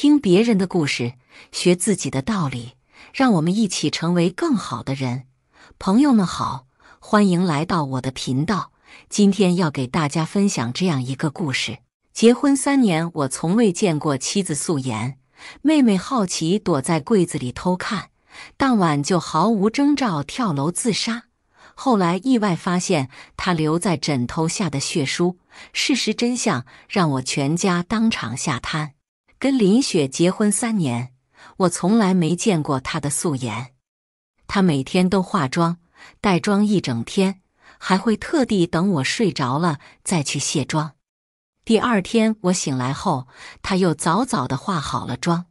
听别人的故事，学自己的道理，让我们一起成为更好的人。朋友们好，欢迎来到我的频道。今天要给大家分享这样一个故事：结婚三年，我从未见过妻子素颜。妹妹好奇躲在柜子里偷看，当晚就毫无征兆跳楼自杀。后来意外发现她留在枕头下的血书，事实真相让我全家当场吓瘫。跟林雪结婚三年，我从来没见过她的素颜。她每天都化妆，带妆一整天，还会特地等我睡着了再去卸妆。第二天我醒来后，她又早早的化好了妆。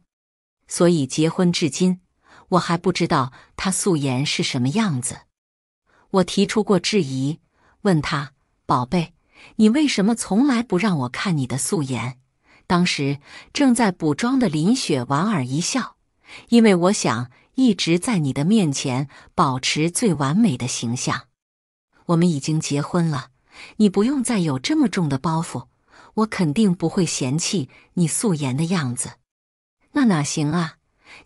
所以结婚至今，我还不知道她素颜是什么样子。我提出过质疑，问她：“宝贝，你为什么从来不让我看你的素颜？”当时正在补妆的林雪莞尔一笑，因为我想一直在你的面前保持最完美的形象。我们已经结婚了，你不用再有这么重的包袱。我肯定不会嫌弃你素颜的样子。那哪行啊！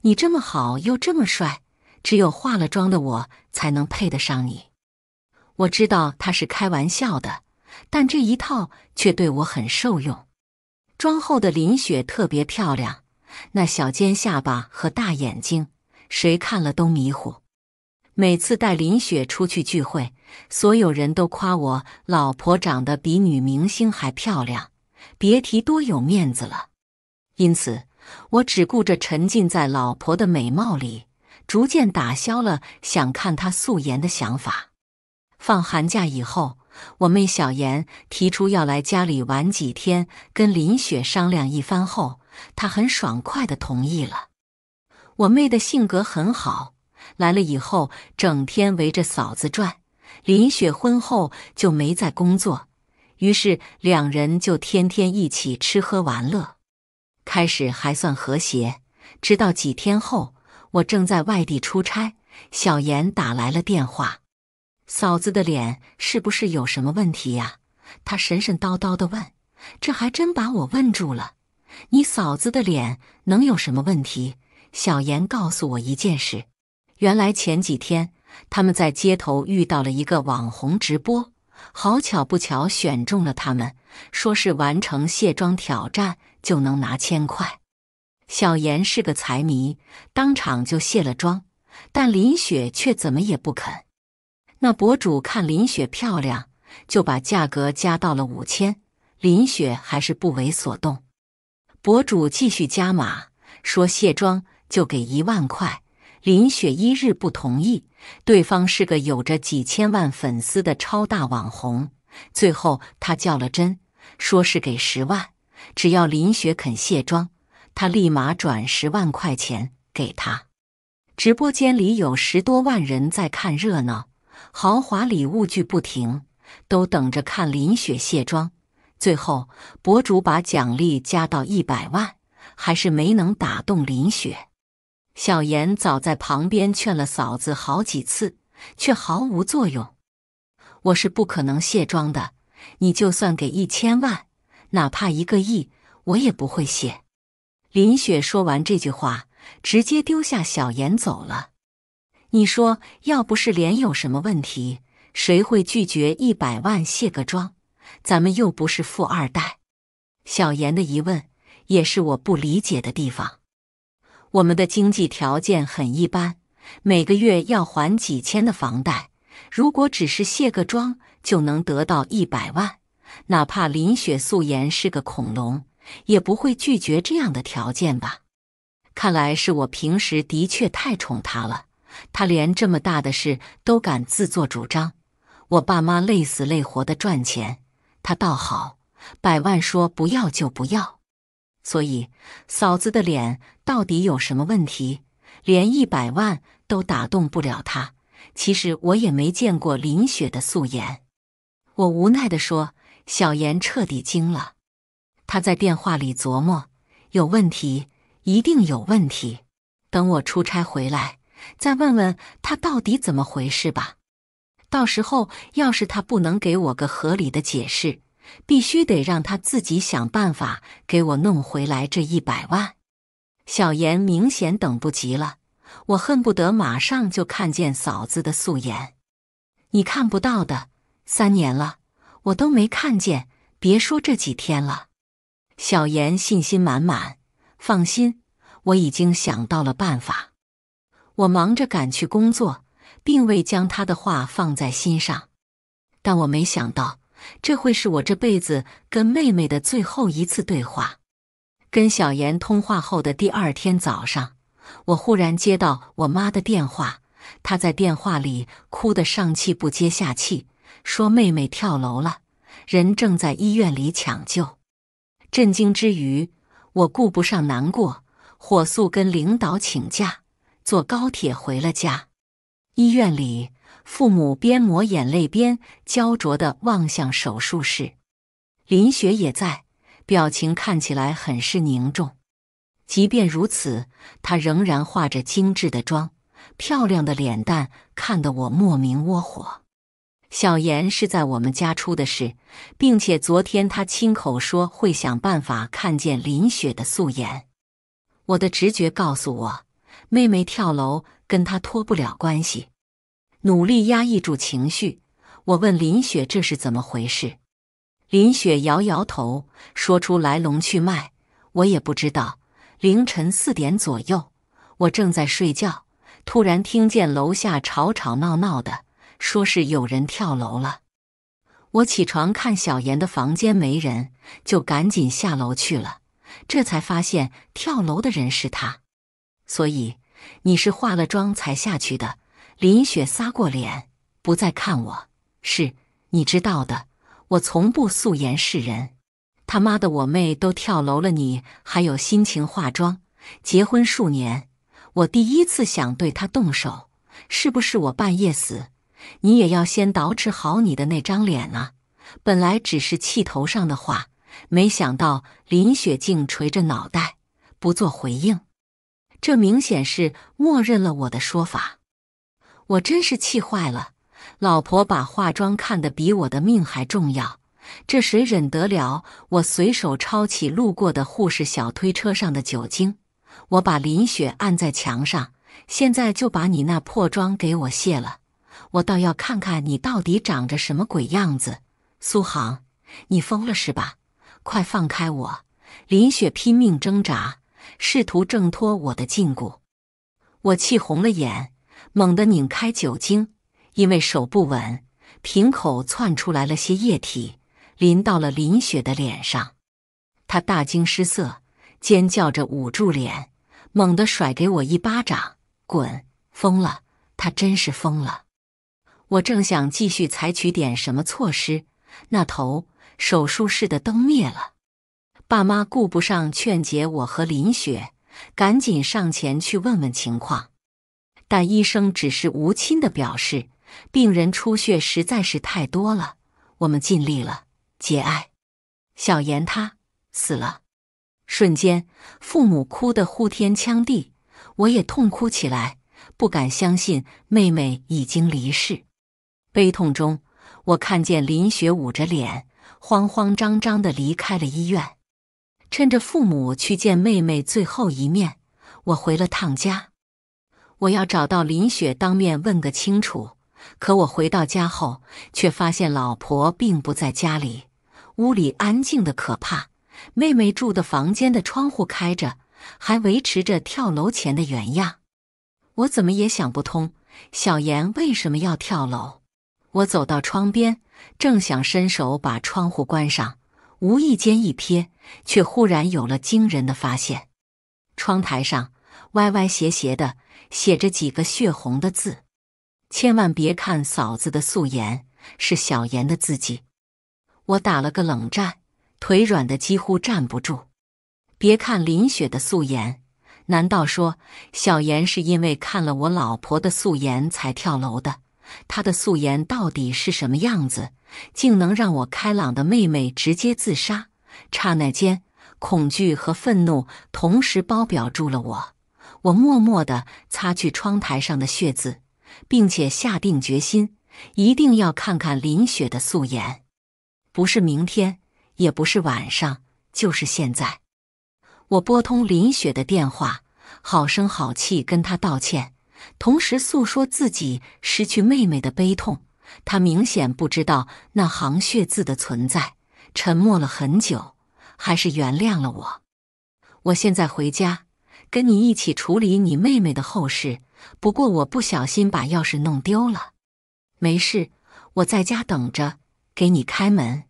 你这么好又这么帅，只有化了妆的我才能配得上你。我知道他是开玩笑的，但这一套却对我很受用。妆后的林雪特别漂亮，那小尖下巴和大眼睛，谁看了都迷糊。每次带林雪出去聚会，所有人都夸我老婆长得比女明星还漂亮，别提多有面子了。因此，我只顾着沉浸在老婆的美貌里，逐渐打消了想看她素颜的想法。放寒假以后。我妹小妍提出要来家里玩几天，跟林雪商量一番后，她很爽快的同意了。我妹的性格很好，来了以后整天围着嫂子转。林雪婚后就没再工作，于是两人就天天一起吃喝玩乐。开始还算和谐，直到几天后，我正在外地出差，小妍打来了电话。嫂子的脸是不是有什么问题呀？他神神叨叨的问，这还真把我问住了。你嫂子的脸能有什么问题？小严告诉我一件事：原来前几天他们在街头遇到了一个网红直播，好巧不巧选中了他们，说是完成卸妆挑战就能拿千块。小严是个财迷，当场就卸了妆，但林雪却怎么也不肯。那博主看林雪漂亮，就把价格加到了五千。林雪还是不为所动。博主继续加码，说卸妆就给一万块。林雪一日不同意。对方是个有着几千万粉丝的超大网红。最后他较了真，说是给十万，只要林雪肯卸妆，他立马转十万块钱给她。直播间里有十多万人在看热闹。豪华礼物拒不停，都等着看林雪卸妆。最后，博主把奖励加到一百万，还是没能打动林雪。小妍早在旁边劝了嫂子好几次，却毫无作用。我是不可能卸妆的，你就算给一千万，哪怕一个亿，我也不会卸。林雪说完这句话，直接丢下小妍走了。你说，要不是脸有什么问题，谁会拒绝一百万卸个妆？咱们又不是富二代。小严的疑问也是我不理解的地方。我们的经济条件很一般，每个月要还几千的房贷。如果只是卸个妆就能得到一百万，哪怕林雪素颜是个恐龙，也不会拒绝这样的条件吧？看来是我平时的确太宠她了。他连这么大的事都敢自作主张，我爸妈累死累活的赚钱，他倒好，百万说不要就不要。所以嫂子的脸到底有什么问题？连一百万都打动不了他。其实我也没见过林雪的素颜，我无奈地说：“小妍彻底惊了，他在电话里琢磨，有问题，一定有问题。等我出差回来。”再问问他到底怎么回事吧。到时候要是他不能给我个合理的解释，必须得让他自己想办法给我弄回来这一百万。小严明显等不及了，我恨不得马上就看见嫂子的素颜。你看不到的，三年了我都没看见，别说这几天了。小严信心满满，放心，我已经想到了办法。我忙着赶去工作，并未将他的话放在心上。但我没想到，这会是我这辈子跟妹妹的最后一次对话。跟小妍通话后的第二天早上，我忽然接到我妈的电话，她在电话里哭得上气不接下气，说妹妹跳楼了，人正在医院里抢救。震惊之余，我顾不上难过，火速跟领导请假。坐高铁回了家，医院里，父母边抹眼泪边焦灼地望向手术室，林雪也在，表情看起来很是凝重。即便如此，她仍然化着精致的妆，漂亮的脸蛋看得我莫名窝火。小妍是在我们家出的事，并且昨天她亲口说会想办法看见林雪的素颜。我的直觉告诉我。妹妹跳楼跟她脱不了关系，努力压抑住情绪。我问林雪这是怎么回事，林雪摇摇头，说出来龙去脉。我也不知道。凌晨四点左右，我正在睡觉，突然听见楼下吵吵闹闹的，说是有人跳楼了。我起床看小妍的房间没人，就赶紧下楼去了。这才发现跳楼的人是他，所以。你是化了妆才下去的，林雪，撒过脸，不再看我。是，你知道的，我从不素颜示人。他妈的，我妹都跳楼了，你还有心情化妆？结婚数年，我第一次想对她动手。是不是我半夜死，你也要先捯饬好你的那张脸啊？本来只是气头上的话，没想到林雪竟垂着脑袋，不做回应。这明显是默认了我的说法，我真是气坏了。老婆把化妆看得比我的命还重要，这谁忍得了？我随手抄起路过的护士小推车上的酒精，我把林雪按在墙上，现在就把你那破妆给我卸了，我倒要看看你到底长着什么鬼样子。苏杭，你疯了是吧？快放开我！林雪拼命挣扎。试图挣脱我的禁锢，我气红了眼，猛地拧开酒精，因为手不稳，瓶口窜出来了些液体，淋到了林雪的脸上。她大惊失色，尖叫着捂住脸，猛地甩给我一巴掌：“滚！疯了！他真是疯了！”我正想继续采取点什么措施，那头手术室的灯灭了。爸妈顾不上劝解我和林雪，赶紧上前去问问情况。但医生只是无亲的表示，病人出血实在是太多了，我们尽力了。节哀。小妍她死了。瞬间，父母哭得呼天抢地，我也痛哭起来，不敢相信妹妹已经离世。悲痛中，我看见林雪捂着脸，慌慌张张的离开了医院。趁着父母去见妹妹最后一面，我回了趟家。我要找到林雪，当面问个清楚。可我回到家后，却发现老婆并不在家里，屋里安静的可怕。妹妹住的房间的窗户开着，还维持着跳楼前的原样。我怎么也想不通，小妍为什么要跳楼。我走到窗边，正想伸手把窗户关上。无意间一瞥，却忽然有了惊人的发现。窗台上歪歪斜斜的写着几个血红的字：“千万别看嫂子的素颜，是小妍的字迹。”我打了个冷战，腿软的几乎站不住。别看林雪的素颜，难道说小妍是因为看了我老婆的素颜才跳楼的？她的素颜到底是什么样子？竟能让我开朗的妹妹直接自杀？刹那间，恐惧和愤怒同时包表住了我。我默默地擦去窗台上的血渍，并且下定决心，一定要看看林雪的素颜，不是明天，也不是晚上，就是现在。我拨通林雪的电话，好声好气跟她道歉。同时诉说自己失去妹妹的悲痛，他明显不知道那行血字的存在。沉默了很久，还是原谅了我。我现在回家，跟你一起处理你妹妹的后事。不过我不小心把钥匙弄丢了，没事，我在家等着给你开门。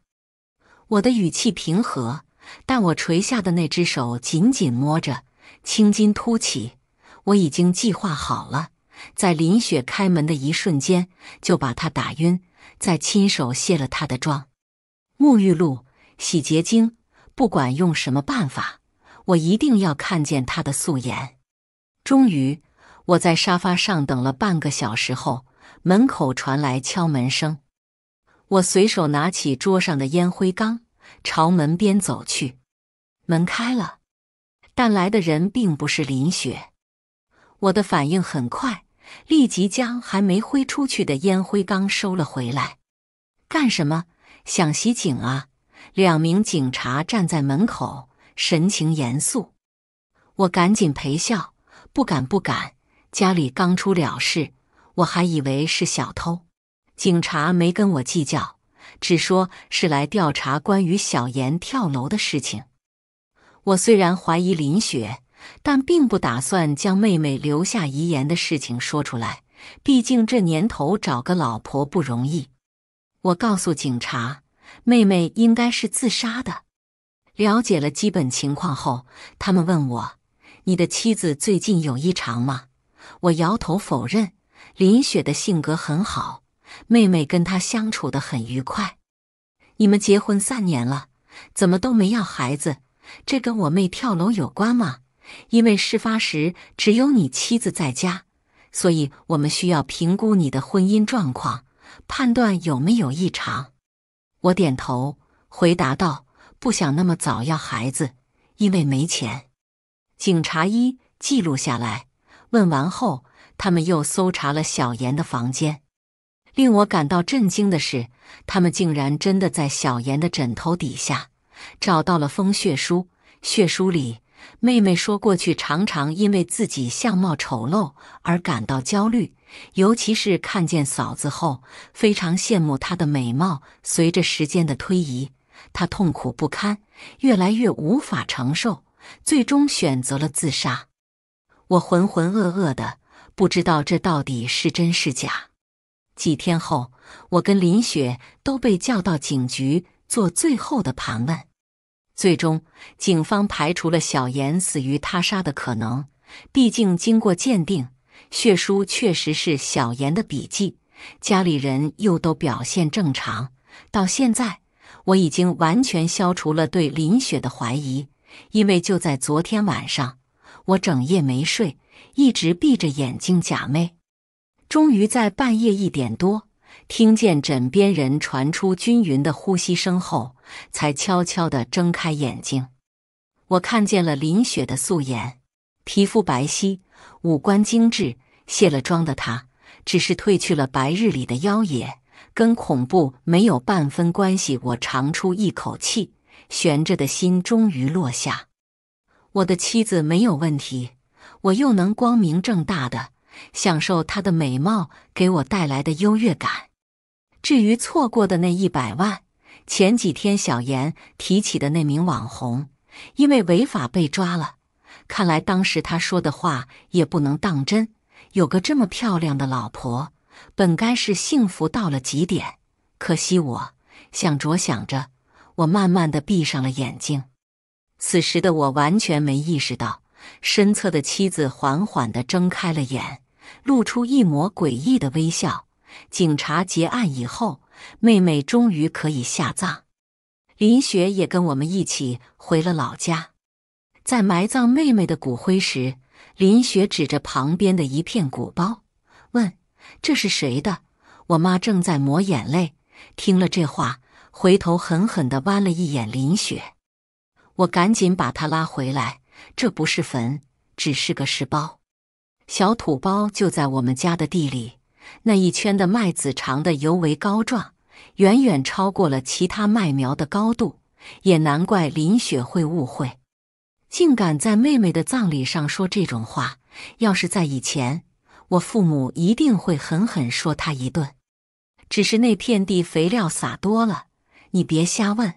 我的语气平和，但我垂下的那只手紧紧摸着，青筋凸起。我已经计划好了，在林雪开门的一瞬间就把她打晕，再亲手卸了她的妆、沐浴露、洗洁精，不管用什么办法，我一定要看见她的素颜。终于，我在沙发上等了半个小时后，门口传来敲门声。我随手拿起桌上的烟灰缸，朝门边走去。门开了，但来的人并不是林雪。我的反应很快，立即将还没挥出去的烟灰缸收了回来。干什么？想袭警啊？两名警察站在门口，神情严肃。我赶紧陪笑，不敢不敢。家里刚出了事，我还以为是小偷。警察没跟我计较，只说是来调查关于小严跳楼的事情。我虽然怀疑林雪。但并不打算将妹妹留下遗言的事情说出来，毕竟这年头找个老婆不容易。我告诉警察，妹妹应该是自杀的。了解了基本情况后，他们问我：“你的妻子最近有异常吗？”我摇头否认。林雪的性格很好，妹妹跟她相处得很愉快。你们结婚三年了，怎么都没要孩子？这跟我妹跳楼有关吗？因为事发时只有你妻子在家，所以我们需要评估你的婚姻状况，判断有没有异常。我点头回答道：“不想那么早要孩子，因为没钱。”警察一记录下来。问完后，他们又搜查了小严的房间。令我感到震惊的是，他们竟然真的在小严的枕头底下找到了封血书。血书里……妹妹说，过去常常因为自己相貌丑陋而感到焦虑，尤其是看见嫂子后，非常羡慕她的美貌。随着时间的推移，她痛苦不堪，越来越无法承受，最终选择了自杀。我浑浑噩噩的，不知道这到底是真是假。几天后，我跟林雪都被叫到警局做最后的盘问。最终，警方排除了小严死于他杀的可能。毕竟，经过鉴定，血书确实是小严的笔迹，家里人又都表现正常。到现在，我已经完全消除了对林雪的怀疑。因为就在昨天晚上，我整夜没睡，一直闭着眼睛假寐。终于在半夜一点多，听见枕边人传出均匀的呼吸声后。才悄悄的睁开眼睛，我看见了林雪的素颜，皮肤白皙，五官精致。卸了妆的她，只是褪去了白日里的妖冶，跟恐怖没有半分关系。我长出一口气，悬着的心终于落下。我的妻子没有问题，我又能光明正大的享受她的美貌给我带来的优越感。至于错过的那一百万。前几天小严提起的那名网红，因为违法被抓了。看来当时他说的话也不能当真。有个这么漂亮的老婆，本该是幸福到了极点，可惜我想着想着，我慢慢的闭上了眼睛。此时的我完全没意识到，身侧的妻子缓缓的睁开了眼，露出一抹诡异的微笑。警察结案以后。妹妹终于可以下葬，林雪也跟我们一起回了老家。在埋葬妹妹的骨灰时，林雪指着旁边的一片骨包问：“这是谁的？”我妈正在抹眼泪，听了这话，回头狠狠的剜了一眼林雪。我赶紧把她拉回来：“这不是坟，只是个石包，小土包就在我们家的地里。”那一圈的麦子长得尤为高壮，远远超过了其他麦苗的高度，也难怪林雪会误会，竟敢在妹妹的葬礼上说这种话。要是在以前，我父母一定会狠狠说她一顿。只是那片地肥料撒多了，你别瞎问。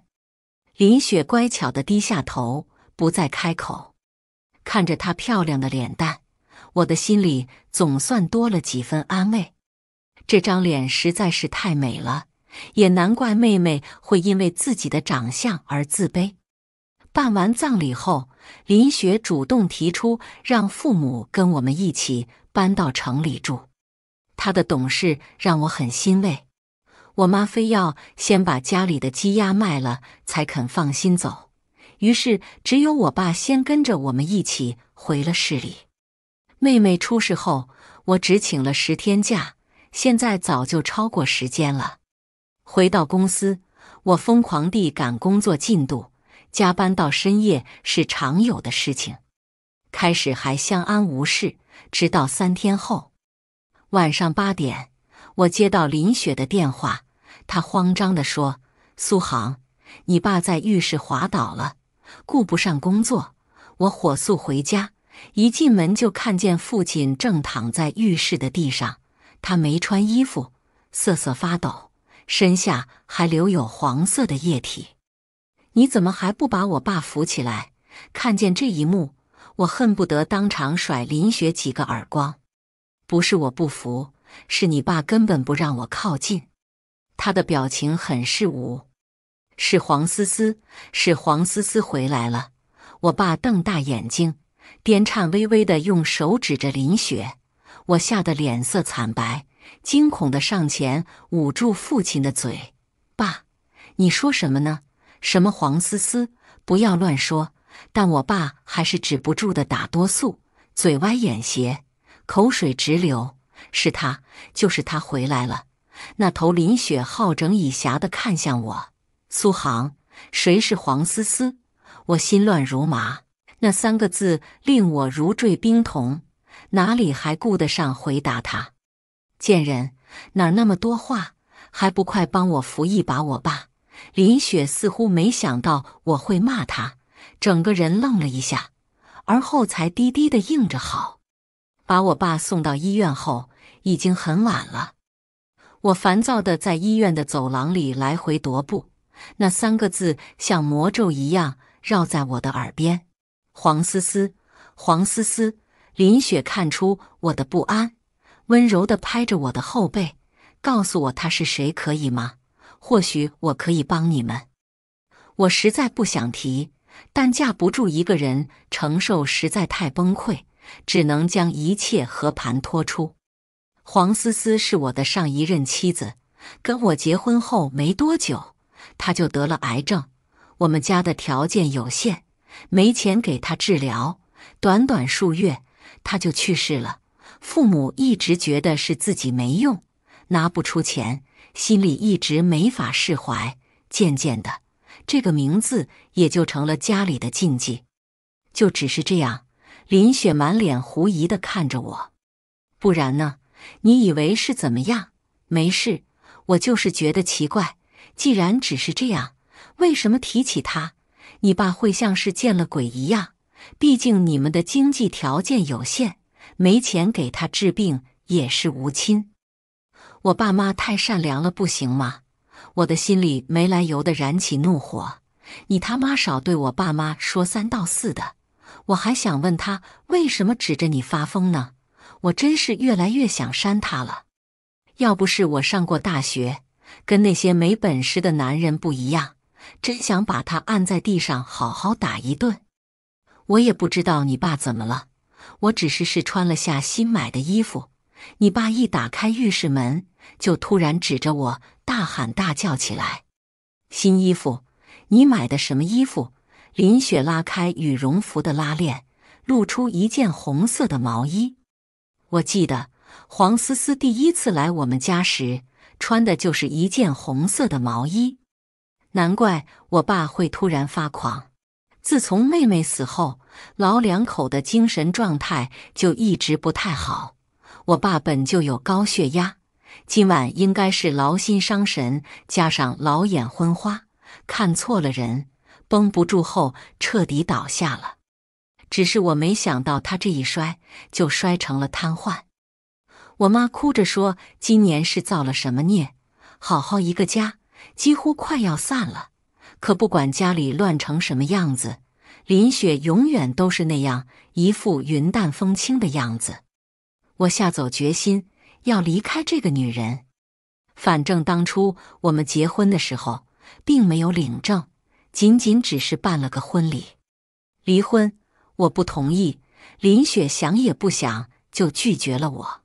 林雪乖巧的低下头，不再开口。看着她漂亮的脸蛋，我的心里总算多了几分安慰。这张脸实在是太美了，也难怪妹妹会因为自己的长相而自卑。办完葬礼后，林雪主动提出让父母跟我们一起搬到城里住，她的懂事让我很欣慰。我妈非要先把家里的鸡鸭卖了才肯放心走，于是只有我爸先跟着我们一起回了市里。妹妹出事后，我只请了十天假。现在早就超过时间了。回到公司，我疯狂地赶工作进度，加班到深夜是常有的事情。开始还相安无事，直到三天后晚上八点，我接到林雪的电话，她慌张地说：“苏杭，你爸在浴室滑倒了，顾不上工作。”我火速回家，一进门就看见父亲正躺在浴室的地上。他没穿衣服，瑟瑟发抖，身下还留有黄色的液体。你怎么还不把我爸扶起来？看见这一幕，我恨不得当场甩林雪几个耳光。不是我不扶，是你爸根本不让我靠近。他的表情很是无。是黄思思，是黄思思回来了。我爸瞪大眼睛，颠颤巍巍的用手指着林雪。我吓得脸色惨白，惊恐地上前捂住父亲的嘴：“爸，你说什么呢？什么黄思思？不要乱说！”但我爸还是止不住的打哆嗦，嘴歪眼斜，口水直流。是他，就是他回来了。那头林雪好整以暇地看向我：“苏杭，谁是黄思思？”我心乱如麻，那三个字令我如坠冰桶。哪里还顾得上回答他？贱人，哪那么多话？还不快帮我扶一把我爸！林雪似乎没想到我会骂他，整个人愣了一下，而后才低低的应着好。把我爸送到医院后，已经很晚了。我烦躁的在医院的走廊里来回踱步，那三个字像魔咒一样绕在我的耳边：黄思思，黄思思。林雪看出我的不安，温柔的拍着我的后背，告诉我他是谁可以吗？或许我可以帮你们。我实在不想提，但架不住一个人承受实在太崩溃，只能将一切和盘托出。黄思思是我的上一任妻子，跟我结婚后没多久，她就得了癌症。我们家的条件有限，没钱给她治疗，短短数月。他就去世了，父母一直觉得是自己没用，拿不出钱，心里一直没法释怀。渐渐的，这个名字也就成了家里的禁忌。就只是这样，林雪满脸狐疑的看着我。不然呢？你以为是怎么样？没事，我就是觉得奇怪。既然只是这样，为什么提起他，你爸会像是见了鬼一样？毕竟你们的经济条件有限，没钱给他治病也是无亲。我爸妈太善良了，不行吗？我的心里没来由的燃起怒火。你他妈少对我爸妈说三道四的！我还想问他为什么指着你发疯呢？我真是越来越想扇他了。要不是我上过大学，跟那些没本事的男人不一样，真想把他按在地上好好打一顿。我也不知道你爸怎么了，我只是试穿了下新买的衣服。你爸一打开浴室门，就突然指着我大喊大叫起来：“新衣服，你买的什么衣服？”林雪拉开羽绒服的拉链，露出一件红色的毛衣。我记得黄思思第一次来我们家时穿的就是一件红色的毛衣，难怪我爸会突然发狂。自从妹妹死后，老两口的精神状态就一直不太好。我爸本就有高血压，今晚应该是劳心伤神，加上老眼昏花，看错了人，绷不住后彻底倒下了。只是我没想到他这一摔，就摔成了瘫痪。我妈哭着说：“今年是造了什么孽？好好一个家，几乎快要散了。”可不管家里乱成什么样子，林雪永远都是那样一副云淡风轻的样子。我下走决心要离开这个女人。反正当初我们结婚的时候，并没有领证，仅仅只是办了个婚礼。离婚，我不同意。林雪想也不想就拒绝了我。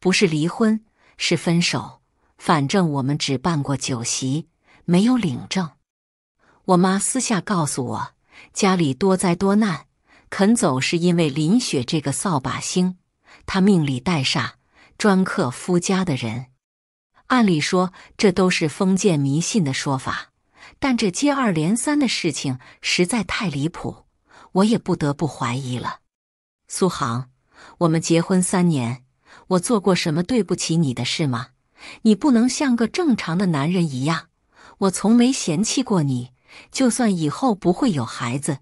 不是离婚，是分手。反正我们只办过酒席，没有领证。我妈私下告诉我，家里多灾多难，肯走是因为林雪这个扫把星，她命里带煞，专克夫家的人。按理说，这都是封建迷信的说法，但这接二连三的事情实在太离谱，我也不得不怀疑了。苏杭，我们结婚三年，我做过什么对不起你的事吗？你不能像个正常的男人一样，我从没嫌弃过你。就算以后不会有孩子，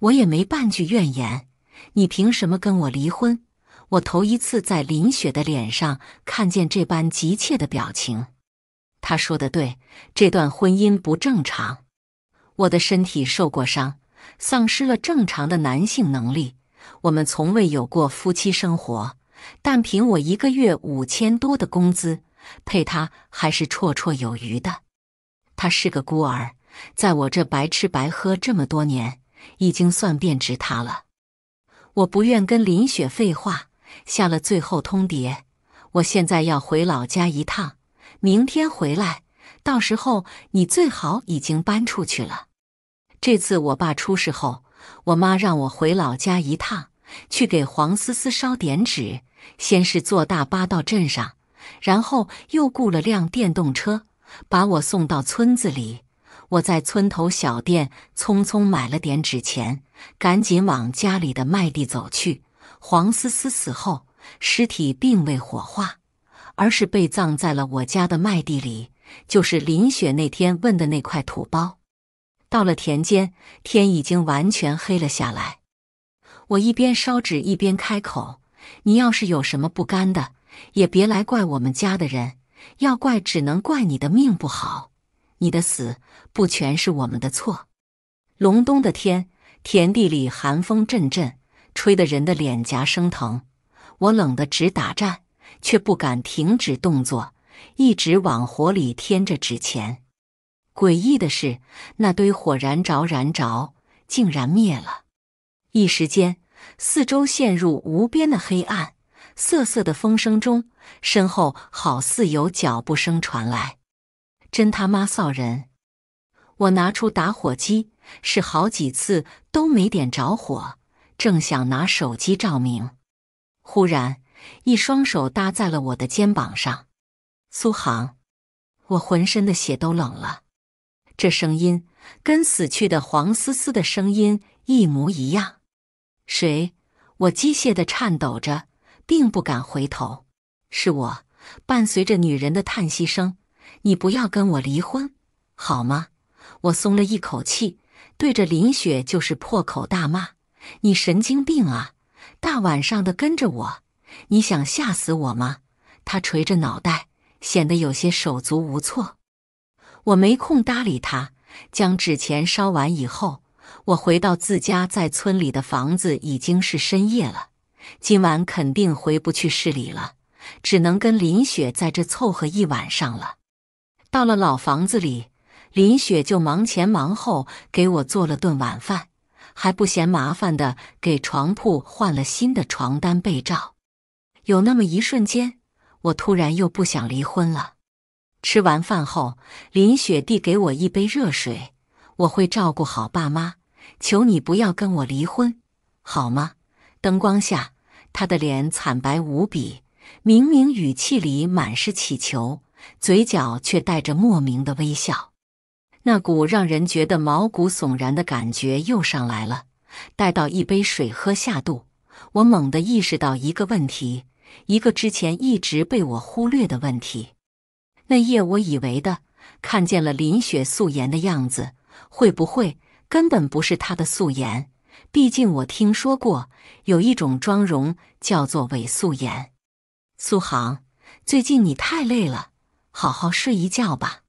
我也没半句怨言。你凭什么跟我离婚？我头一次在林雪的脸上看见这般急切的表情。他说的对，这段婚姻不正常。我的身体受过伤，丧失了正常的男性能力。我们从未有过夫妻生活，但凭我一个月五千多的工资，配他还是绰绰有余的。他是个孤儿。在我这白吃白喝这么多年，已经算贬值他了。我不愿跟林雪废话，下了最后通牒。我现在要回老家一趟，明天回来，到时候你最好已经搬出去了。这次我爸出事后，我妈让我回老家一趟，去给黄思思烧点纸。先是坐大巴到镇上，然后又雇了辆电动车，把我送到村子里。我在村头小店匆匆买了点纸钱，赶紧往家里的麦地走去。黄思思死后，尸体并未火化，而是被葬在了我家的麦地里，就是林雪那天问的那块土包。到了田间，天已经完全黑了下来。我一边烧纸一边开口：“你要是有什么不甘的，也别来怪我们家的人，要怪只能怪你的命不好。”你的死不全是我们的错。隆冬的天，田地里寒风阵阵，吹得人的脸颊生疼。我冷得直打颤，却不敢停止动作，一直往火里添着纸钱。诡异的是，那堆火燃着燃着，竟然灭了。一时间，四周陷入无边的黑暗，瑟瑟的风声中，身后好似有脚步声传来。真他妈臊人！我拿出打火机，试好几次都没点着火，正想拿手机照明，忽然一双手搭在了我的肩膀上。苏杭，我浑身的血都冷了。这声音跟死去的黄思思的声音一模一样。谁？我机械的颤抖着，并不敢回头。是我，伴随着女人的叹息声。你不要跟我离婚好吗？我松了一口气，对着林雪就是破口大骂：“你神经病啊！大晚上的跟着我，你想吓死我吗？”他垂着脑袋，显得有些手足无措。我没空搭理他。将纸钱烧完以后，我回到自家在村里的房子，已经是深夜了。今晚肯定回不去市里了，只能跟林雪在这凑合一晚上了。到了老房子里，林雪就忙前忙后给我做了顿晚饭，还不嫌麻烦的给床铺换了新的床单被罩。有那么一瞬间，我突然又不想离婚了。吃完饭后，林雪递给我一杯热水。我会照顾好爸妈，求你不要跟我离婚，好吗？灯光下，他的脸惨白无比，明明语气里满是乞求。嘴角却带着莫名的微笑，那股让人觉得毛骨悚然的感觉又上来了。待到一杯水喝下肚，我猛地意识到一个问题，一个之前一直被我忽略的问题。那夜我以为的看见了林雪素颜的样子，会不会根本不是她的素颜？毕竟我听说过有一种妆容叫做伪素颜。苏杭，最近你太累了。好好睡一觉吧。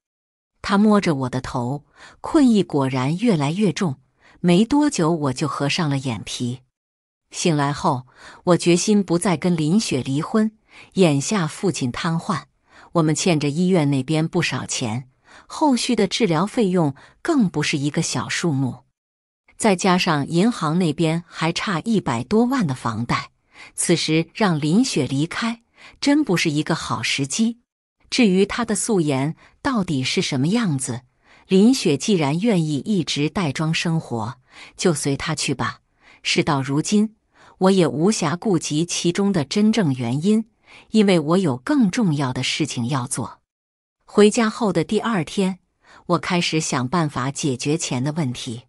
他摸着我的头，困意果然越来越重。没多久，我就合上了眼皮。醒来后，我决心不再跟林雪离婚。眼下父亲瘫痪，我们欠着医院那边不少钱，后续的治疗费用更不是一个小数目。再加上银行那边还差一百多万的房贷，此时让林雪离开，真不是一个好时机。至于她的素颜到底是什么样子，林雪既然愿意一直带妆生活，就随她去吧。事到如今，我也无暇顾及其中的真正原因，因为我有更重要的事情要做。回家后的第二天，我开始想办法解决钱的问题。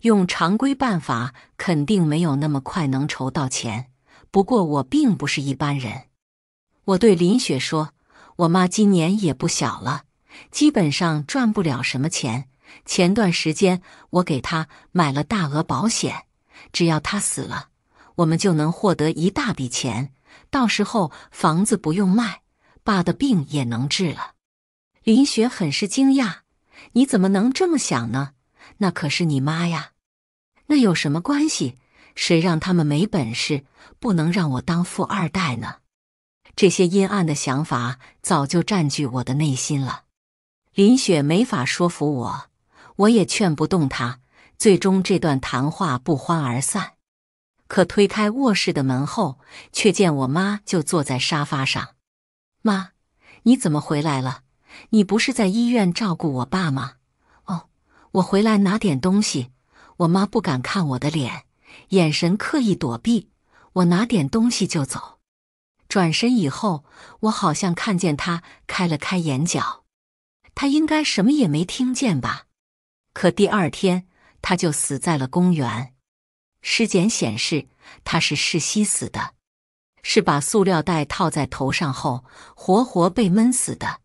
用常规办法肯定没有那么快能筹到钱，不过我并不是一般人。我对林雪说。我妈今年也不小了，基本上赚不了什么钱。前段时间我给她买了大额保险，只要她死了，我们就能获得一大笔钱。到时候房子不用卖，爸的病也能治了。林雪很是惊讶：“你怎么能这么想呢？那可是你妈呀，那有什么关系？谁让他们没本事，不能让我当富二代呢？”这些阴暗的想法早就占据我的内心了，林雪没法说服我，我也劝不动她，最终这段谈话不欢而散。可推开卧室的门后，却见我妈就坐在沙发上。妈，你怎么回来了？你不是在医院照顾我爸吗？哦，我回来拿点东西。我妈不敢看我的脸，眼神刻意躲避。我拿点东西就走。转身以后，我好像看见他开了开眼角。他应该什么也没听见吧？可第二天他就死在了公园。尸检显示他是窒息死的，是把塑料袋套在头上后活活被闷死的。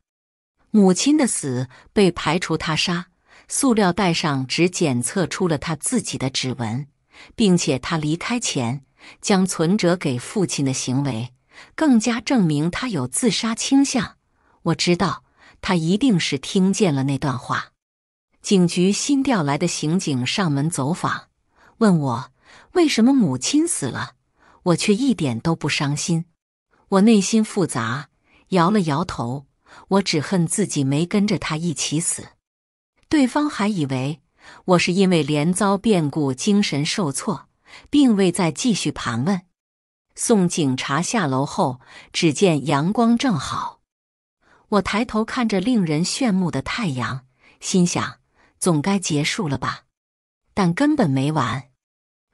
母亲的死被排除他杀，塑料袋上只检测出了他自己的指纹，并且他离开前将存折给父亲的行为。更加证明他有自杀倾向。我知道他一定是听见了那段话。警局新调来的刑警上门走访，问我为什么母亲死了，我却一点都不伤心。我内心复杂，摇了摇头。我只恨自己没跟着他一起死。对方还以为我是因为连遭变故，精神受挫，并未再继续盘问。送警察下楼后，只见阳光正好。我抬头看着令人炫目的太阳，心想总该结束了吧，但根本没完。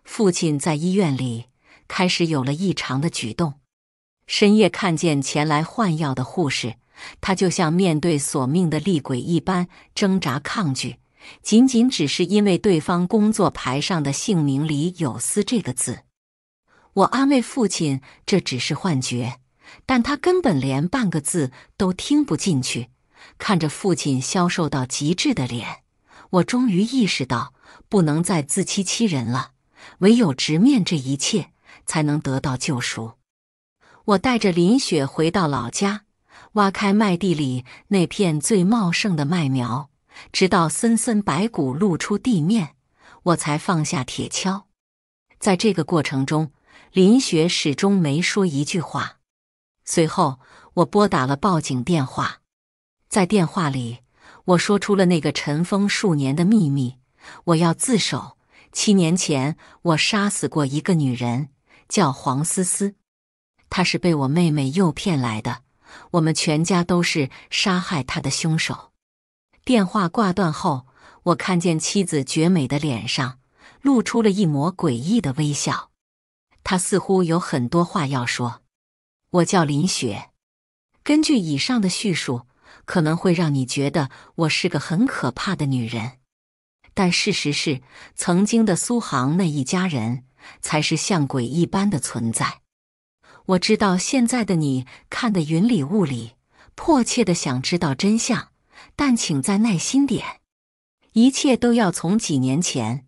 父亲在医院里开始有了异常的举动。深夜看见前来换药的护士，他就像面对索命的厉鬼一般挣扎抗拒，仅仅只是因为对方工作牌上的姓名里有“思”这个字。我安慰父亲，这只是幻觉，但他根本连半个字都听不进去。看着父亲消瘦到极致的脸，我终于意识到不能再自欺欺人了，唯有直面这一切，才能得到救赎。我带着林雪回到老家，挖开麦地里那片最茂盛的麦苗，直到森森白骨露出地面，我才放下铁锹。在这个过程中，林雪始终没说一句话。随后，我拨打了报警电话，在电话里，我说出了那个尘封数年的秘密：我要自首。七年前，我杀死过一个女人，叫黄思思，她是被我妹妹诱骗来的。我们全家都是杀害她的凶手。电话挂断后，我看见妻子绝美的脸上露出了一抹诡异的微笑。她似乎有很多话要说。我叫林雪。根据以上的叙述，可能会让你觉得我是个很可怕的女人，但事实是，曾经的苏杭那一家人才是像鬼一般的存在。我知道现在的你看得云里雾里，迫切的想知道真相，但请再耐心点。一切都要从几年前。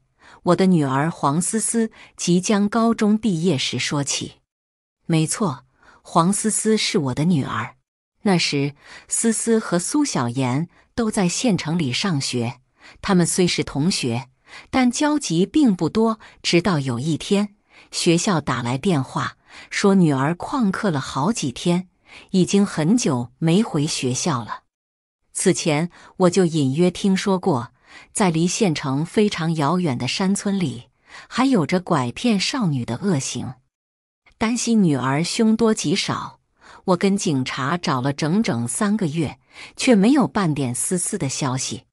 我的女儿黄思思即将高中毕业时说起，没错，黄思思是我的女儿。那时思思和苏小妍都在县城里上学，他们虽是同学，但交集并不多。直到有一天，学校打来电话说女儿旷课了好几天，已经很久没回学校了。此前我就隐约听说过。在离县城非常遥远的山村里，还有着拐骗少女的恶行。担心女儿凶多吉少，我跟警察找了整整三个月，却没有半点丝丝的消息。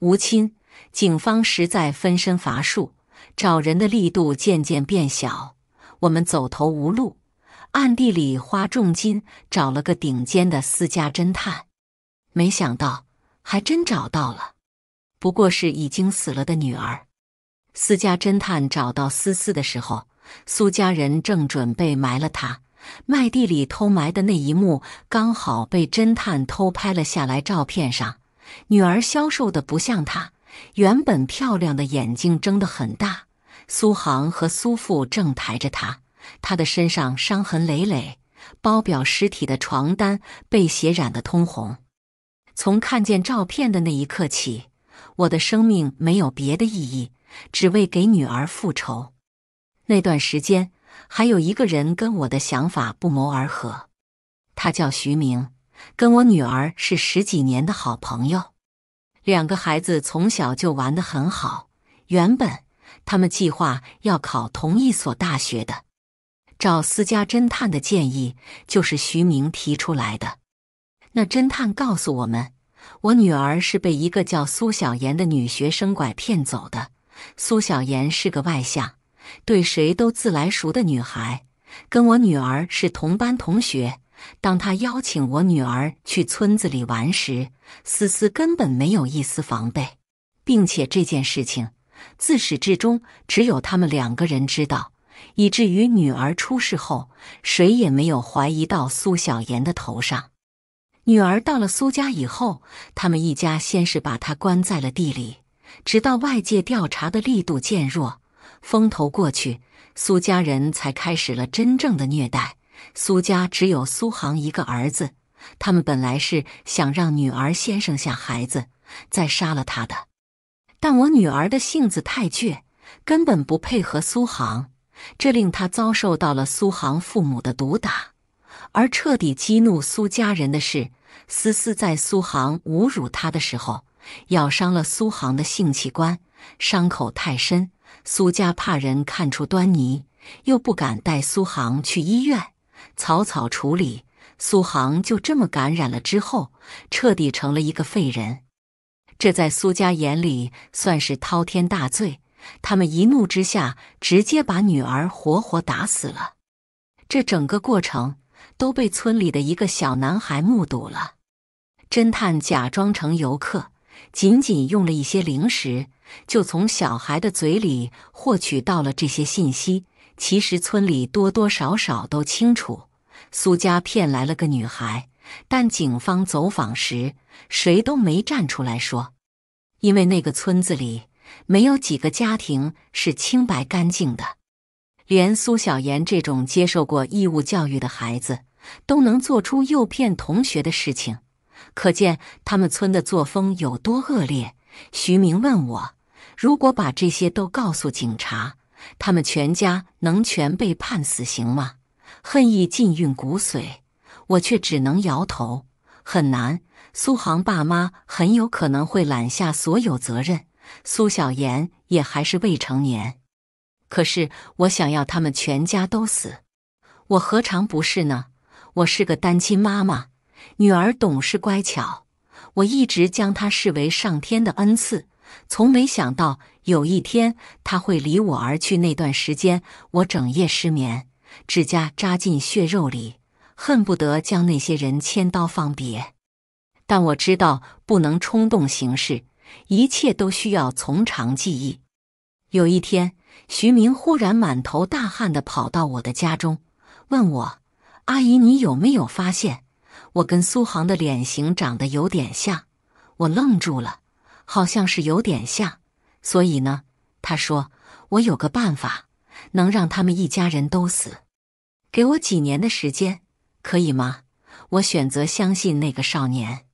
吴亲，警方实在分身乏术，找人的力度渐渐变小。我们走投无路，暗地里花重金找了个顶尖的私家侦探，没想到还真找到了。不过是已经死了的女儿。私家侦探找到思思的时候，苏家人正准备埋了她。麦地里偷埋的那一幕，刚好被侦探偷拍了下来。照片上，女儿消瘦的不像她，原本漂亮的眼睛睁得很大。苏杭和苏父正抬着她，她的身上伤痕累累，包裱尸体的床单被血染得通红。从看见照片的那一刻起，我的生命没有别的意义，只为给女儿复仇。那段时间，还有一个人跟我的想法不谋而合，他叫徐明，跟我女儿是十几年的好朋友，两个孩子从小就玩得很好。原本他们计划要考同一所大学的，找私家侦探的建议就是徐明提出来的。那侦探告诉我们。我女儿是被一个叫苏小妍的女学生拐骗走的。苏小妍是个外向、对谁都自来熟的女孩，跟我女儿是同班同学。当她邀请我女儿去村子里玩时，思思根本没有一丝防备，并且这件事情自始至终只有他们两个人知道，以至于女儿出事后，谁也没有怀疑到苏小妍的头上。女儿到了苏家以后，他们一家先是把她关在了地里，直到外界调查的力度渐弱，风头过去，苏家人才开始了真正的虐待。苏家只有苏杭一个儿子，他们本来是想让女儿先生下孩子，再杀了他的，但我女儿的性子太倔，根本不配合苏杭，这令他遭受到了苏杭父母的毒打，而彻底激怒苏家人的事。思思在苏杭侮辱他的时候，咬伤了苏杭的性器官，伤口太深，苏家怕人看出端倪，又不敢带苏杭去医院，草草处理，苏杭就这么感染了，之后彻底成了一个废人。这在苏家眼里算是滔天大罪，他们一怒之下直接把女儿活活打死了。这整个过程都被村里的一个小男孩目睹了。侦探假装成游客，仅仅用了一些零食，就从小孩的嘴里获取到了这些信息。其实村里多多少少都清楚苏家骗来了个女孩，但警方走访时谁都没站出来说，因为那个村子里没有几个家庭是清白干净的，连苏小妍这种接受过义务教育的孩子都能做出诱骗同学的事情。可见他们村的作风有多恶劣。徐明问我：“如果把这些都告诉警察，他们全家能全被判死刑吗？”恨意浸润骨髓，我却只能摇头。很难，苏杭爸妈很有可能会揽下所有责任。苏小妍也还是未成年，可是我想要他们全家都死。我何尝不是呢？我是个单亲妈妈。女儿懂事乖巧，我一直将她视为上天的恩赐，从没想到有一天她会离我而去。那段时间，我整夜失眠，指甲扎进血肉里，恨不得将那些人千刀放别。但我知道不能冲动行事，一切都需要从长计议。有一天，徐明忽然满头大汗的跑到我的家中，问我：“阿姨，你有没有发现？”我跟苏杭的脸型长得有点像，我愣住了，好像是有点像。所以呢，他说我有个办法，能让他们一家人都死。给我几年的时间，可以吗？我选择相信那个少年。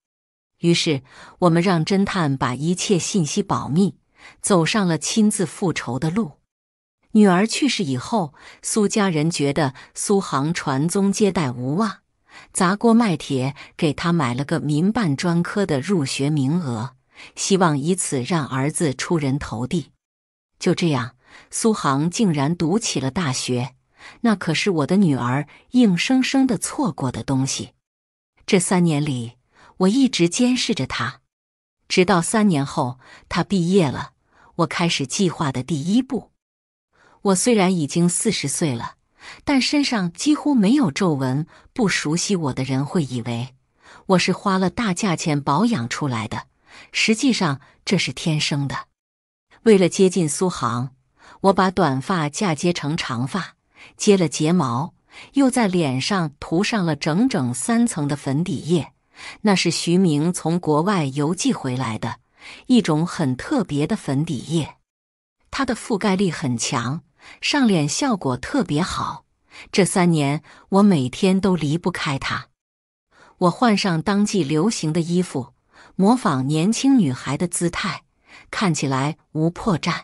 于是我们让侦探把一切信息保密，走上了亲自复仇的路。女儿去世以后，苏家人觉得苏杭传宗接代无望。砸锅卖铁给他买了个民办专科的入学名额，希望以此让儿子出人头地。就这样，苏杭竟然读起了大学，那可是我的女儿硬生生的错过的东西。这三年里，我一直监视着他，直到三年后他毕业了，我开始计划的第一步。我虽然已经四十岁了。但身上几乎没有皱纹，不熟悉我的人会以为我是花了大价钱保养出来的。实际上，这是天生的。为了接近苏杭，我把短发嫁接成长发，接了睫毛，又在脸上涂上了整整三层的粉底液。那是徐明从国外邮寄回来的一种很特别的粉底液，它的覆盖力很强。上脸效果特别好，这三年我每天都离不开它。我换上当季流行的衣服，模仿年轻女孩的姿态，看起来无破绽。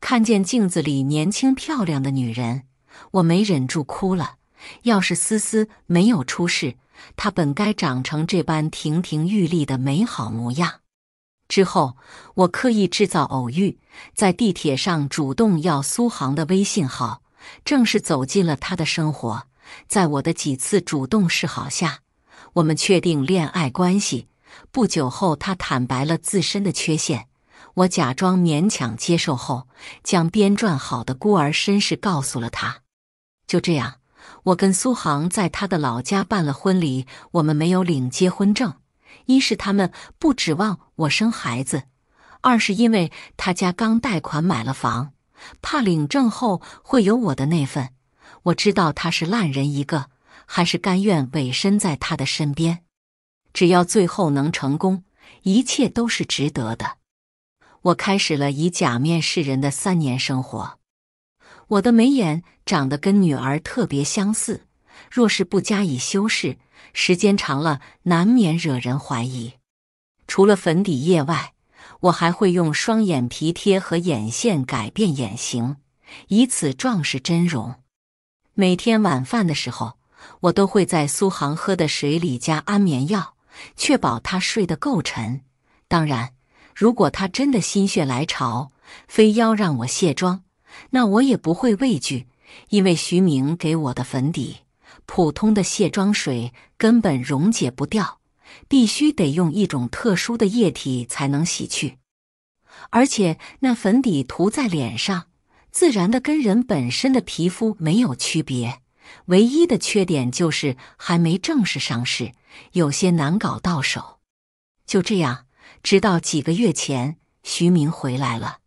看见镜子里年轻漂亮的女人，我没忍住哭了。要是思思没有出事，她本该长成这般亭亭玉立的美好模样。之后，我刻意制造偶遇，在地铁上主动要苏杭的微信号，正式走进了他的生活。在我的几次主动示好下，我们确定恋爱关系。不久后，他坦白了自身的缺陷，我假装勉强接受后，将编撰好的孤儿身世告诉了他。就这样，我跟苏杭在他的老家办了婚礼，我们没有领结婚证。一是他们不指望我生孩子，二是因为他家刚贷款买了房，怕领证后会有我的那份。我知道他是烂人一个，还是甘愿委身在他的身边，只要最后能成功，一切都是值得的。我开始了以假面示人的三年生活，我的眉眼长得跟女儿特别相似。若是不加以修饰，时间长了难免惹人怀疑。除了粉底液外，我还会用双眼皮贴和眼线改变眼型，以此壮实真容。每天晚饭的时候，我都会在苏杭喝的水里加安眠药，确保他睡得够沉。当然，如果他真的心血来潮，非要让我卸妆，那我也不会畏惧，因为徐明给我的粉底。普通的卸妆水根本溶解不掉，必须得用一种特殊的液体才能洗去。而且那粉底涂在脸上，自然的跟人本身的皮肤没有区别。唯一的缺点就是还没正式上市，有些难搞到手。就这样，直到几个月前，徐明回来了。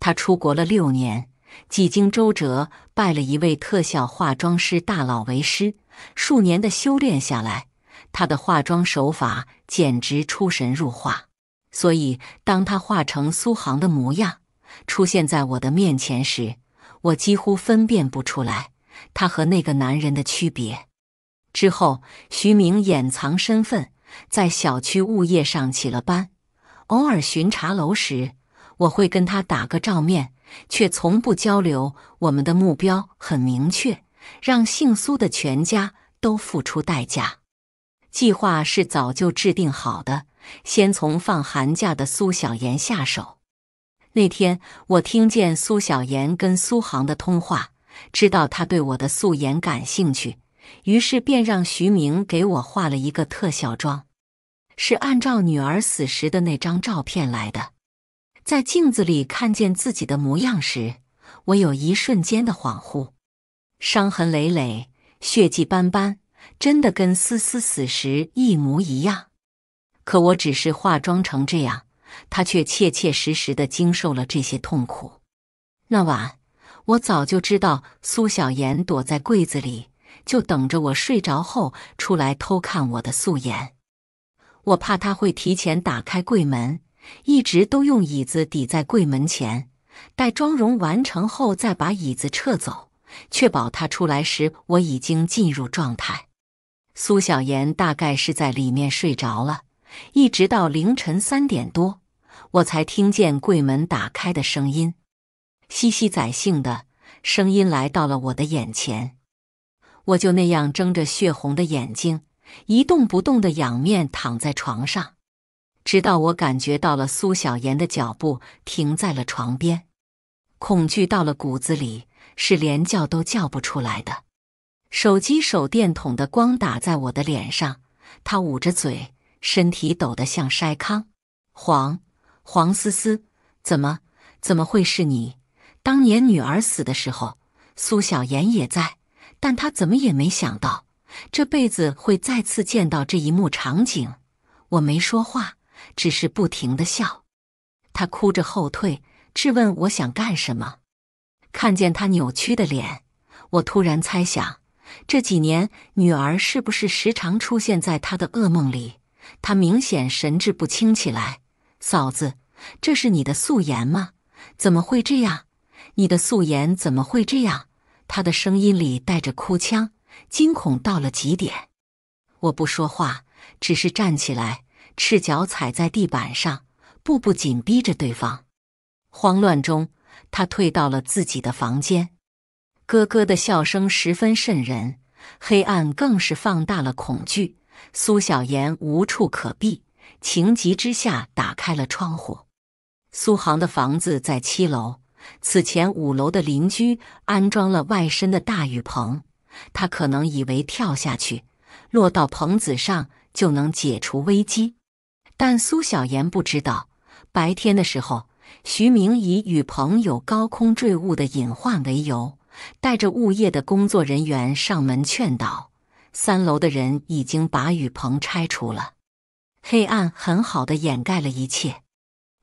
他出国了六年。几经周折，拜了一位特效化妆师大佬为师。数年的修炼下来，他的化妆手法简直出神入化。所以，当他化成苏杭的模样出现在我的面前时，我几乎分辨不出来他和那个男人的区别。之后，徐明掩藏身份，在小区物业上起了班。偶尔巡查楼时，我会跟他打个照面。却从不交流。我们的目标很明确，让姓苏的全家都付出代价。计划是早就制定好的，先从放寒假的苏小妍下手。那天我听见苏小妍跟苏杭的通话，知道他对我的素颜感兴趣，于是便让徐明给我画了一个特效妆，是按照女儿死时的那张照片来的。在镜子里看见自己的模样时，我有一瞬间的恍惚，伤痕累累，血迹斑斑，真的跟思思死时一模一样。可我只是化妆成这样，她却切切实实的经受了这些痛苦。那晚，我早就知道苏小妍躲在柜子里，就等着我睡着后出来偷看我的素颜。我怕他会提前打开柜门。一直都用椅子抵在柜门前，待妆容完成后再把椅子撤走，确保他出来时我已经进入状态。苏小妍大概是在里面睡着了，一直到凌晨三点多，我才听见柜门打开的声音，稀稀宰幸的声音来到了我的眼前。我就那样睁着血红的眼睛，一动不动的仰面躺在床上。直到我感觉到了苏小妍的脚步停在了床边，恐惧到了骨子里，是连叫都叫不出来的。手机手电筒的光打在我的脸上，他捂着嘴，身体抖得像筛糠。黄黄思思，怎么怎么会是你？当年女儿死的时候，苏小妍也在，但她怎么也没想到这辈子会再次见到这一幕场景。我没说话。只是不停的笑，他哭着后退，质问我想干什么。看见他扭曲的脸，我突然猜想，这几年女儿是不是时常出现在他的噩梦里？他明显神志不清起来。嫂子，这是你的素颜吗？怎么会这样？你的素颜怎么会这样？他的声音里带着哭腔，惊恐到了极点。我不说话，只是站起来。赤脚踩在地板上，步步紧逼着对方。慌乱中，他退到了自己的房间。咯咯的笑声十分瘆人，黑暗更是放大了恐惧。苏小妍无处可避，情急之下打开了窗户。苏杭的房子在七楼，此前五楼的邻居安装了外伸的大雨棚，他可能以为跳下去，落到棚子上就能解除危机。但苏小妍不知道，白天的时候，徐明以雨棚有高空坠物的隐患为由，带着物业的工作人员上门劝导。三楼的人已经把雨棚拆除了。黑暗很好的掩盖了一切。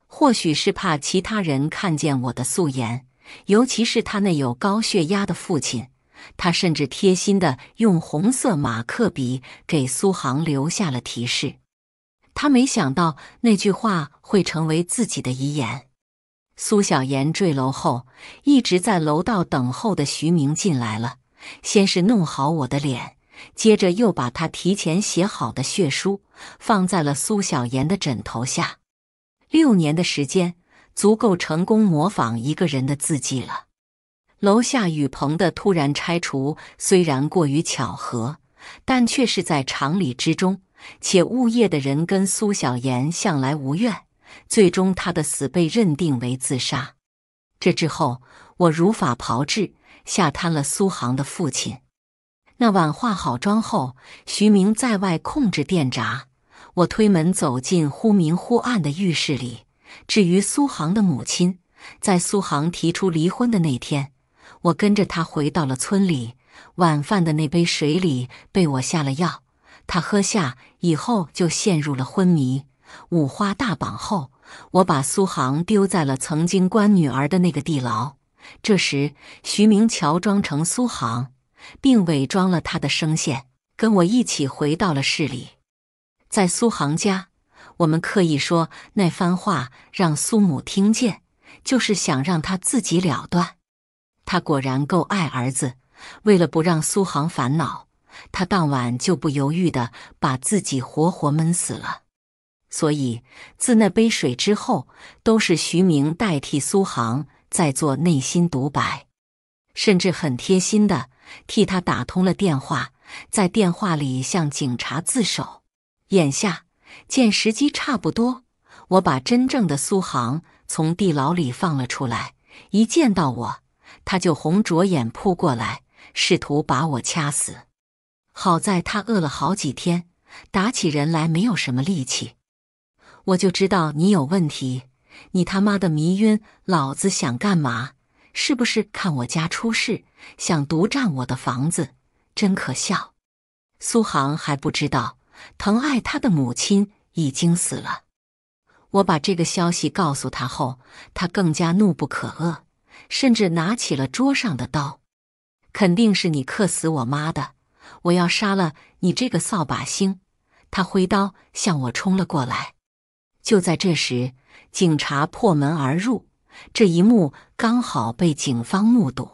或许是怕其他人看见我的素颜，尤其是他那有高血压的父亲，他甚至贴心的用红色马克笔给苏杭留下了提示。他没想到那句话会成为自己的遗言。苏小妍坠楼后，一直在楼道等候的徐明进来了，先是弄好我的脸，接着又把他提前写好的血书放在了苏小妍的枕头下。六年的时间足够成功模仿一个人的字迹了。楼下雨棚的突然拆除虽然过于巧合，但却是在常理之中。且物业的人跟苏小妍向来无怨，最终他的死被认定为自杀。这之后，我如法炮制，吓瘫了苏杭的父亲。那晚化好妆后，徐明在外控制电闸，我推门走进忽明忽暗的浴室里。至于苏杭的母亲，在苏杭提出离婚的那天，我跟着他回到了村里。晚饭的那杯水里，被我下了药。他喝下以后就陷入了昏迷。五花大绑后，我把苏杭丢在了曾经关女儿的那个地牢。这时，徐明乔装成苏杭，并伪装了他的声线，跟我一起回到了市里。在苏杭家，我们刻意说那番话让苏母听见，就是想让他自己了断。他果然够爱儿子，为了不让苏杭烦恼。他当晚就不犹豫的把自己活活闷死了，所以自那杯水之后，都是徐明代替苏杭在做内心独白，甚至很贴心的替他打通了电话，在电话里向警察自首。眼下见时机差不多，我把真正的苏杭从地牢里放了出来，一见到我，他就红着眼扑过来，试图把我掐死。好在他饿了好几天，打起人来没有什么力气。我就知道你有问题，你他妈的迷晕老子想干嘛？是不是看我家出事想独占我的房子？真可笑！苏杭还不知道，疼爱他的母亲已经死了。我把这个消息告诉他后，他更加怒不可遏，甚至拿起了桌上的刀。肯定是你克死我妈的！我要杀了你这个扫把星！他挥刀向我冲了过来。就在这时，警察破门而入，这一幕刚好被警方目睹。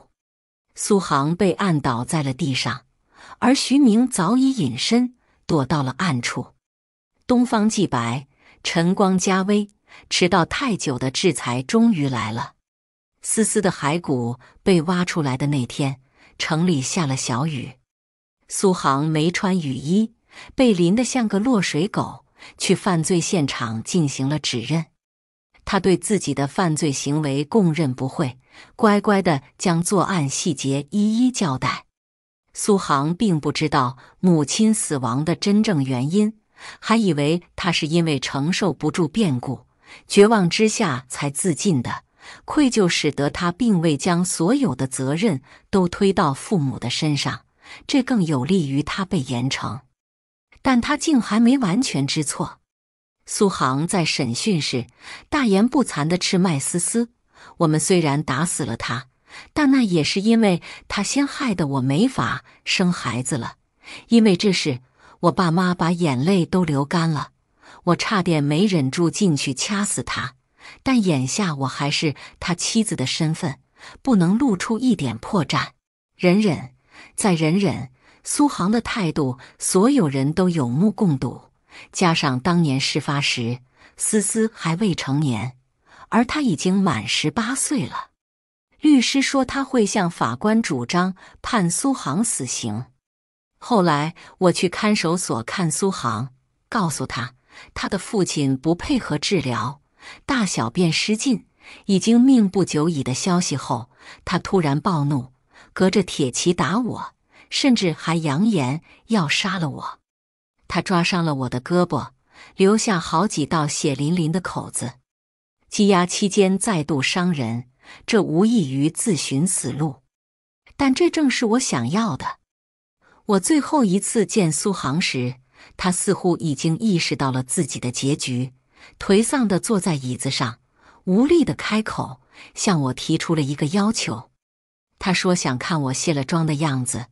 苏杭被按倒在了地上，而徐明早已隐身躲到了暗处。东方既白，晨光加微，迟到太久的制裁终于来了。思思的骸骨被挖出来的那天，城里下了小雨。苏杭没穿雨衣，被淋得像个落水狗。去犯罪现场进行了指认，他对自己的犯罪行为供认不讳，乖乖的将作案细节一一交代。苏杭并不知道母亲死亡的真正原因，还以为他是因为承受不住变故，绝望之下才自尽的。愧疚使得他并未将所有的责任都推到父母的身上。这更有利于他被严惩，但他竟还没完全知错。苏杭在审讯时大言不惭的斥麦思思：“我们虽然打死了他，但那也是因为他先害得我没法生孩子了。因为这事，我爸妈把眼泪都流干了，我差点没忍住进去掐死他。但眼下我还是他妻子的身份，不能露出一点破绽，忍忍。”再忍忍，苏杭的态度，所有人都有目共睹。加上当年事发时，思思还未成年，而他已经满十八岁了。律师说他会向法官主张判苏杭死刑。后来我去看守所看苏杭，告诉他他的父亲不配合治疗，大小便失禁，已经命不久矣的消息后，他突然暴怒。隔着铁骑打我，甚至还扬言要杀了我。他抓伤了我的胳膊，留下好几道血淋淋的口子。羁押期间再度伤人，这无异于自寻死路。但这正是我想要的。我最后一次见苏杭时，他似乎已经意识到了自己的结局，颓丧地坐在椅子上，无力地开口，向我提出了一个要求。他说想看我卸了妆的样子，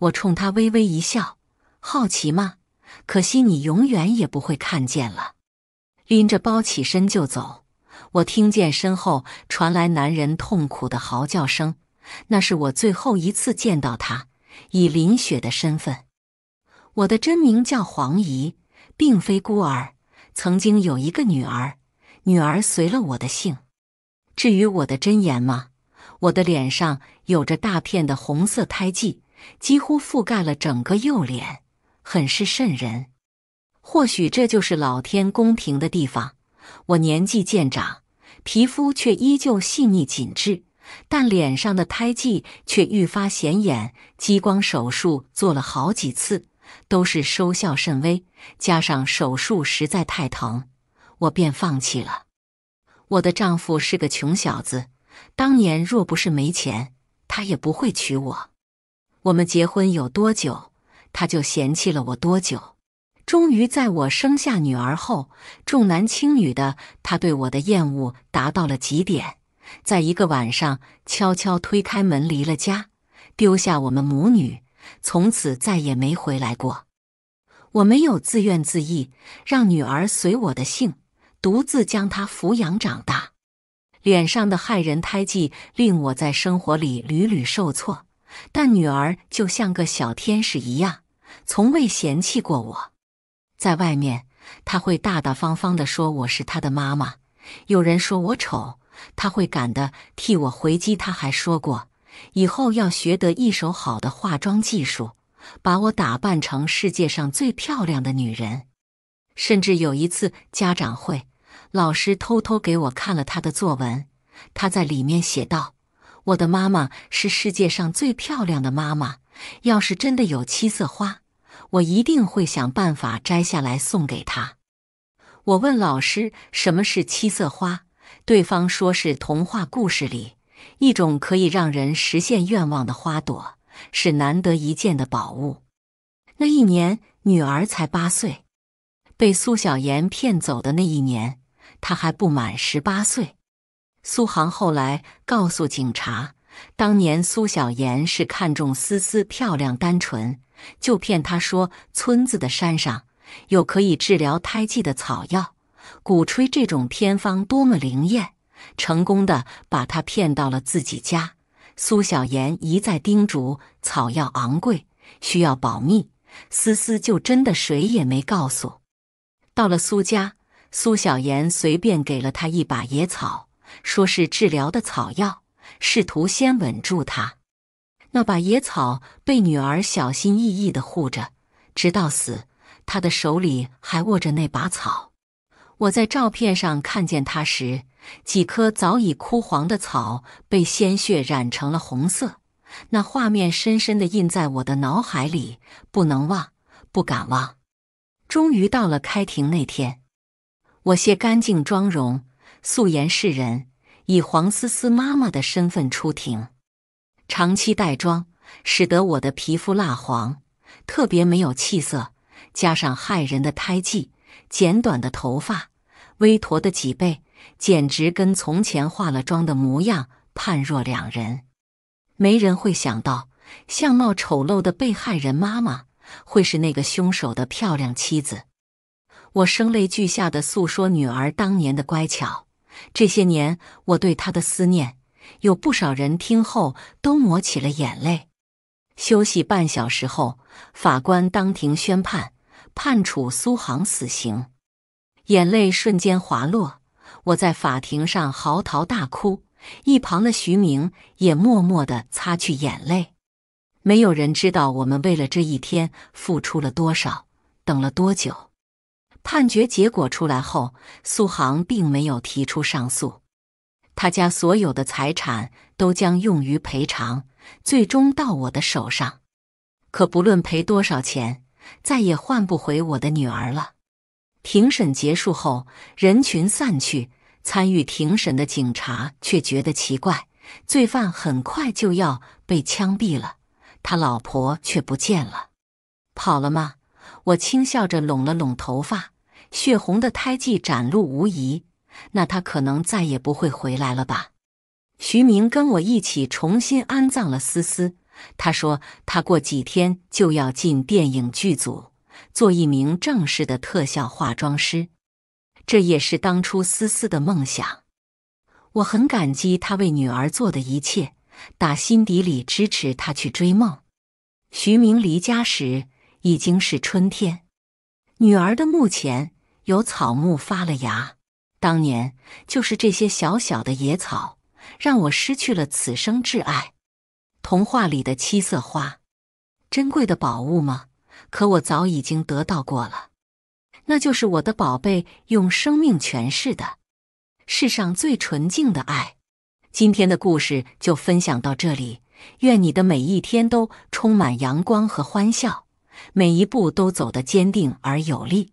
我冲他微微一笑。好奇吗？可惜你永远也不会看见了。拎着包起身就走，我听见身后传来男人痛苦的嚎叫声。那是我最后一次见到他。以林雪的身份，我的真名叫黄怡，并非孤儿，曾经有一个女儿，女儿随了我的姓。至于我的真言吗？我的脸上。有着大片的红色胎记，几乎覆盖了整个右脸，很是瘆人。或许这就是老天公平的地方。我年纪渐长，皮肤却依旧细腻紧致，但脸上的胎记却愈发显眼。激光手术做了好几次，都是收效甚微，加上手术实在太疼，我便放弃了。我的丈夫是个穷小子，当年若不是没钱，他也不会娶我。我们结婚有多久，他就嫌弃了我多久。终于在我生下女儿后，重男轻女的他对我的厌恶达到了极点。在一个晚上，悄悄推开门离了家，丢下我们母女，从此再也没回来过。我没有自怨自艾，让女儿随我的姓，独自将她抚养长大。脸上的骇人胎记令我在生活里屡屡受挫，但女儿就像个小天使一样，从未嫌弃过我。在外面，她会大大方方的说我是她的妈妈。有人说我丑，他会赶的替我回击。他还说过，以后要学得一手好的化妆技术，把我打扮成世界上最漂亮的女人。甚至有一次家长会。老师偷偷给我看了他的作文，他在里面写道：“我的妈妈是世界上最漂亮的妈妈。要是真的有七色花，我一定会想办法摘下来送给她。”我问老师什么是七色花，对方说是童话故事里一种可以让人实现愿望的花朵，是难得一见的宝物。那一年，女儿才八岁，被苏小妍骗走的那一年。他还不满十八岁。苏杭后来告诉警察，当年苏小妍是看中思思漂亮单纯，就骗她说村子的山上有可以治疗胎记的草药，鼓吹这种偏方多么灵验，成功的把她骗到了自己家。苏小妍一再叮嘱草药昂贵，需要保密，思思就真的谁也没告诉。到了苏家。苏小妍随便给了他一把野草，说是治疗的草药，试图先稳住他。那把野草被女儿小心翼翼的护着，直到死，他的手里还握着那把草。我在照片上看见他时，几棵早已枯黄的草被鲜血染成了红色，那画面深深的印在我的脑海里，不能忘，不敢忘。终于到了开庭那天。我卸干净妆容，素颜示人，以黄思思妈妈的身份出庭。长期带妆使得我的皮肤蜡黄，特别没有气色，加上骇人的胎记、剪短的头发、微驼的脊背，简直跟从前化了妆的模样判若两人。没人会想到，相貌丑陋的被害人妈妈会是那个凶手的漂亮妻子。我声泪俱下的诉说女儿当年的乖巧，这些年我对她的思念，有不少人听后都抹起了眼泪。休息半小时后，法官当庭宣判，判处苏杭死刑。眼泪瞬间滑落，我在法庭上嚎啕大哭，一旁的徐明也默默的擦去眼泪。没有人知道我们为了这一天付出了多少，等了多久。判决结果出来后，苏杭并没有提出上诉，他家所有的财产都将用于赔偿，最终到我的手上。可不论赔多少钱，再也换不回我的女儿了。庭审结束后，人群散去，参与庭审的警察却觉得奇怪：罪犯很快就要被枪毙了，他老婆却不见了，跑了吗？我轻笑着拢了拢头发。血红的胎记展露无遗，那他可能再也不会回来了吧。徐明跟我一起重新安葬了思思，他说他过几天就要进电影剧组，做一名正式的特效化妆师，这也是当初思思的梦想。我很感激他为女儿做的一切，打心底里支持他去追梦。徐明离家时已经是春天，女儿的墓前。有草木发了芽，当年就是这些小小的野草，让我失去了此生挚爱。童话里的七色花，珍贵的宝物吗？可我早已经得到过了，那就是我的宝贝，用生命诠释的世上最纯净的爱。今天的故事就分享到这里，愿你的每一天都充满阳光和欢笑，每一步都走得坚定而有力。